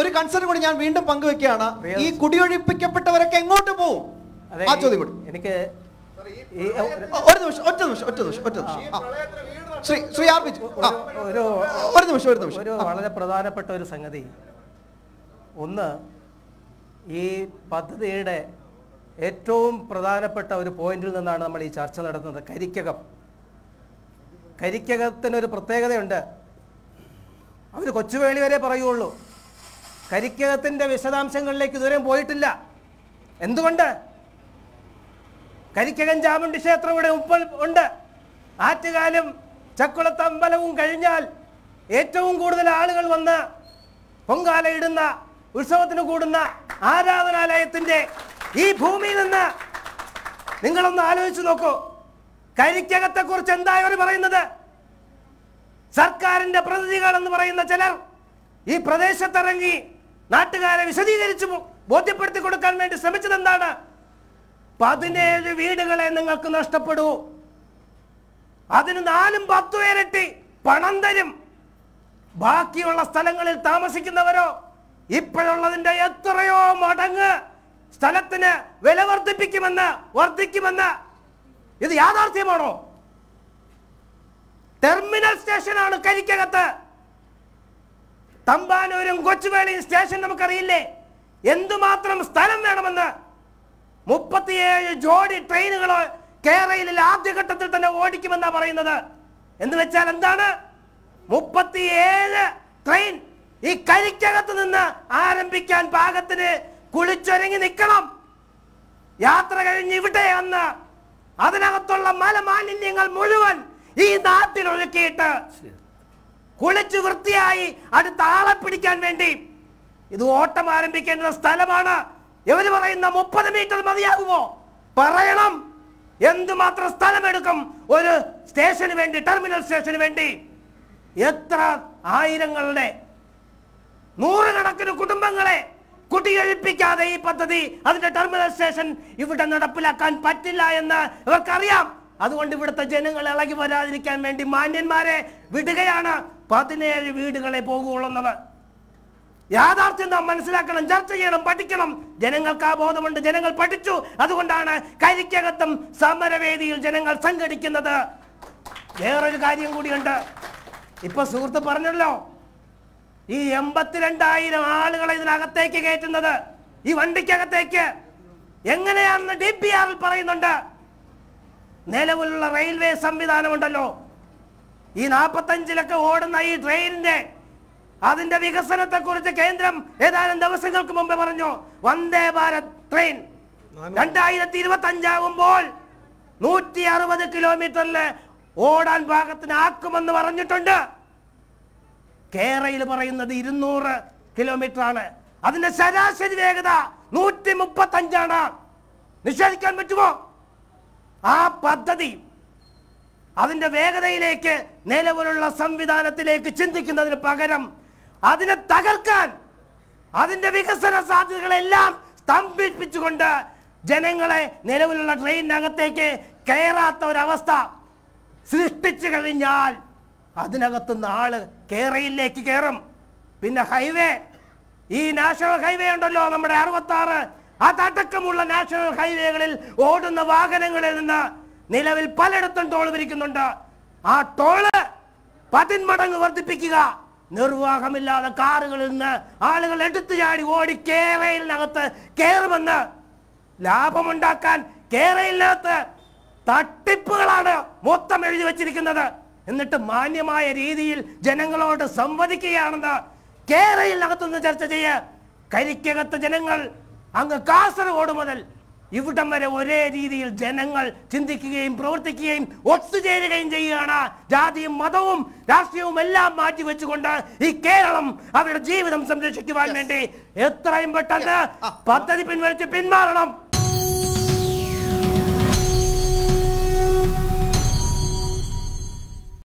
ഒരു കൺസേൺ കൂടി ഞാൻ വീണ്ടും പങ്കുവെക്കുകയാണ് ഈ കുടിയൊഴിപ്പിക്കപ്പെട്ടവരൊക്കെ എങ്ങോട്ട് പോവും ആ ചോദ്യം കൂടി എനിക്ക് ഒരു നിമിഷം ഒറ്റ നിമിഷം ഒറ്റ നിമിഷം ഒറ്റ നിമിഷം ശ്രീ ശ്രീ ഒരു ഒരു നിമിഷം ഒരു നിമിഷം ഒരു വളരെ പ്രധാനപ്പെട്ട ഒരു സംഗതി ഒന്ന് ഈ പദ്ധതിയുടെ ഏറ്റവും പ്രധാനപ്പെട്ട ഒരു പോയിന്റിൽ നിന്നാണ് നമ്മൾ ഈ ചർച്ച നടത്തുന്നത് കരിക്കകം കരിക്കകത്തിനൊരു പ്രത്യേകതയുണ്ട് അവർ കൊച്ചുവേളി വരെ പറയുള്ളൂ കരിക്കകത്തിൻ്റെ വിശദാംശങ്ങളിലേക്ക് ഇതുവരെ പോയിട്ടില്ല എന്തുകൊണ്ട് കരിക്കകൻ ചാമുണ്ടി ക്ഷേത്രം ഇവിടെ ഉപ്പൽ ഉണ്ട് ആറ്റുകാലും ചക്കുളത്തമ്പലവും കഴിഞ്ഞാൽ ഏറ്റവും കൂടുതൽ ആളുകൾ വന്ന് പൊങ്കാലയിടുന്ന ഉത്സവത്തിന് കൂടുന്ന ആരാധനാലയത്തിൻ്റെ ഈ ഭൂമിയിൽ നിന്ന് നിങ്ങളൊന്ന് ആലോചിച്ച് നോക്കൂ കരിക്കകത്തെക്കുറിച്ച് എന്തായവർ പറയുന്നത് സർക്കാരിൻ്റെ പ്രതിനിധികൾ എന്ന് പറയുന്ന ചിലർ ഈ പ്രദേശത്തിറങ്ങി നാട്ടുകാരെ വിശദീകരിച്ചു ബോധ്യപ്പെടുത്തി കൊടുക്കാൻ വേണ്ടി ശ്രമിച്ചത് എന്താണ് പതിനേഴ് വീടുകളെ നിങ്ങൾക്ക് നഷ്ടപ്പെടൂ അതിന് നാലും പത്തു ഇരട്ടി പണം തരും ബാക്കിയുള്ള സ്ഥലങ്ങളിൽ താമസിക്കുന്നവരോ ഇപ്പോഴുള്ളതിന്റെ എത്രയോ മടങ്ങ് സ്ഥലത്തിന് വില വർദ്ധിപ്പിക്കുമെന്ന് വർദ്ധിക്കുമെന്ന് ഇത് യാഥാർത്ഥ്യമാണോ ടെർമിനൽ സ്റ്റേഷനാണ് കരിക്കകത്ത് തമ്പാനൂരും കൊച്ചുവേളിയും സ്റ്റേഷൻ നമുക്കറിയില്ലേ എന്തുമാത്രം സ്ഥലം വേണമെന്ന് മുപ്പത്തിയേഴ് ജോഡി ട്രെയിനുകൾ കേരളയിൽ ആദ്യഘട്ടത്തിൽ തന്നെ ഓടിക്കുമെന്നാ പറയുന്നത് എന്ന് വെച്ചാൽ എന്താണ് മുപ്പത്തിയേഴ് ട്രെയിൻ ഈ കരിക്കകത്ത് നിന്ന് ആരംഭിക്കാൻ പാകത്തിന് കുളിച്ചൊരുങ്ങി നിൽക്കണം യാത്ര കഴിഞ്ഞ് ഇവിടെ അന്ന് അതിനകത്തുള്ള മലമാലിന്യങ്ങൾ മുഴുവൻ ഈ നാട്ടിൽ ഒഴുക്കിയിട്ട് കുളിച്ചു വൃത്തിയായി അത് താളം പിടിക്കാൻ വേണ്ടി ഇത് ഓട്ടം ആരംഭിക്കേണ്ട സ്ഥലമാണ് ഇവര് പറയുന്ന മുപ്പത് മീറ്റർ മതിയാകുമോ പറയണം എന്തുമാത്രം സ്ഥലമെടുക്കും ഒരു സ്റ്റേഷന് വേണ്ടി ടെർമിനൽ സ്റ്റേഷന് വേണ്ടി എത്ര ആയിരങ്ങളുടെ നൂറുകണക്കിന് കുടുംബങ്ങളെ കുട്ടികഴിപ്പിക്കാതെ ഈ പദ്ധതി അതിന്റെ ടെർമിനൽ സ്റ്റേഷൻ ഇവിടെ നടപ്പിലാക്കാൻ പറ്റില്ല എന്ന് ഇവർക്കറിയാം അതുകൊണ്ട് ഇവിടുത്തെ ജനങ്ങൾ ഇളകി വരാതിരിക്കാൻ വേണ്ടി മാന്യന്മാരെ വിടുകയാണ് പതിനേഴ് വീടുകളെ പോകുകയുള്ളെന്നത് യാഥാർത്ഥ്യം നാം മനസ്സിലാക്കണം ചർച്ച ചെയ്യണം പഠിക്കണം ജനങ്ങൾക്ക് ആ ബോധമുണ്ട് ജനങ്ങൾ പഠിച്ചു അതുകൊണ്ടാണ് കരിക്കകത്തും സമരവേദിയിൽ ജനങ്ങൾ സംഘടിക്കുന്നത് വേറൊരു കാര്യം കൂടിയുണ്ട് ഇപ്പൊ സുഹൃത്ത് പറഞ്ഞല്ലോ ഈ എൺപത്തിരണ്ടായിരം ആളുകളെ ഇതിനകത്തേക്ക് കയറ്റുന്നത് ഈ വണ്ടിക്കകത്തേക്ക് എങ്ങനെയാണെന്ന് ഡി പി ആറിൽ പറയുന്നുണ്ട് നിലവിലുള്ള റെയിൽവേ സംവിധാനമുണ്ടല്ലോ ഈ നാപ്പത്തഞ്ചിലൊക്കെ ഓടുന്ന ഈ ട്രെയിനിന്റെ അതിന്റെ വികസനത്തെക്കുറിച്ച് കേന്ദ്രം ഏതാനും ദിവസങ്ങൾക്ക് മുമ്പ് പറഞ്ഞു വന്ദേ ഭാരത് ട്രെയിൻ രണ്ടായിരത്തി ഇരുപത്തി അഞ്ചാവുമ്പോൾ നൂറ്റി അറുപത് കിലോമീറ്ററില് ഓടാൻ ആക്കുമെന്ന് പറഞ്ഞിട്ടുണ്ട് കേരളയിൽ പറയുന്നത് ഇരുന്നൂറ് കിലോമീറ്റർ ആണ് അതിന്റെ ശരാശരി വേഗത നൂറ്റി അഞ്ചാണ് നിഷേധിക്കാൻ പറ്റുമോ ആ പദ്ധതി അതിൻ്റെ വേഗതയിലേക്ക് നിലവിലുള്ള സംവിധാനത്തിലേക്ക് ചിന്തിക്കുന്നതിന് പകരം അതിനെ തകർക്കാൻ അതിൻ്റെ വികസന സാധ്യതകളെല്ലാം സ്തംഭിപ്പിച്ചുകൊണ്ട് ജനങ്ങളെ നിലവിലുള്ള ട്രെയിനിനകത്തേക്ക് കയറാത്ത ഒരവസ്ഥ സൃഷ്ടിച്ചു കഴിഞ്ഞാൽ അതിനകത്തുനിന്ന് ആള് കേറയിലേക്ക് കയറും പിന്നെ ഹൈവേ ഈ നാഷണൽ ഹൈവേ ഉണ്ടല്ലോ നമ്മുടെ അറുപത്തി ആറ് അതടക്കമുള്ള നാഷണൽ ഹൈവേകളിൽ ഓടുന്ന വാഹനങ്ങളിൽ നിന്ന് നിലവിൽ പലയിടത്തും ടോൾ വിരിക്കുന്നുണ്ട് ആ ടോള് പതിന്മടങ്ങ് വർദ്ധിപ്പിക്കുക നിർവാഹമില്ലാതെ കാറുകളിൽ നിന്ന് ആളുകൾ എടുത്തു ചാടി ഓടി കേരയിലിനകത്ത് കയറുമെന്ന് ലാഭമുണ്ടാക്കാൻ കേരയിലിനകത്ത് തട്ടിപ്പുകളാണ് മൊത്തം എഴുതി വച്ചിരിക്കുന്നത് എന്നിട്ട് മാന്യമായ രീതിയിൽ ജനങ്ങളോട് സംവദിക്കുകയാണെന്ന് കേരയിലിനകത്തുനിന്ന് ചർച്ച ചെയ്യുക കരിക്കകത്ത് ജനങ്ങൾ അങ്ങ് കാസർഗോഡ് മുതൽ ഇവിടം വരെ ഒരേ രീതിയിൽ ജനങ്ങൾ ചിന്തിക്കുകയും പ്രവർത്തിക്കുകയും ഒത്തുചേരുകയും ചെയ്യുകയാണ് ജാതിയും മതവും രാഷ്ട്രീയവും എല്ലാം മാറ്റി വെച്ചുകൊണ്ട് ഈ കേരളം അവരുടെ ജീവിതം സംരക്ഷിക്കുവാൻ വേണ്ടി എത്രയും പെട്ടെന്ന് പദ്ധതി പിൻവലിച്ച് പിന്മാറണം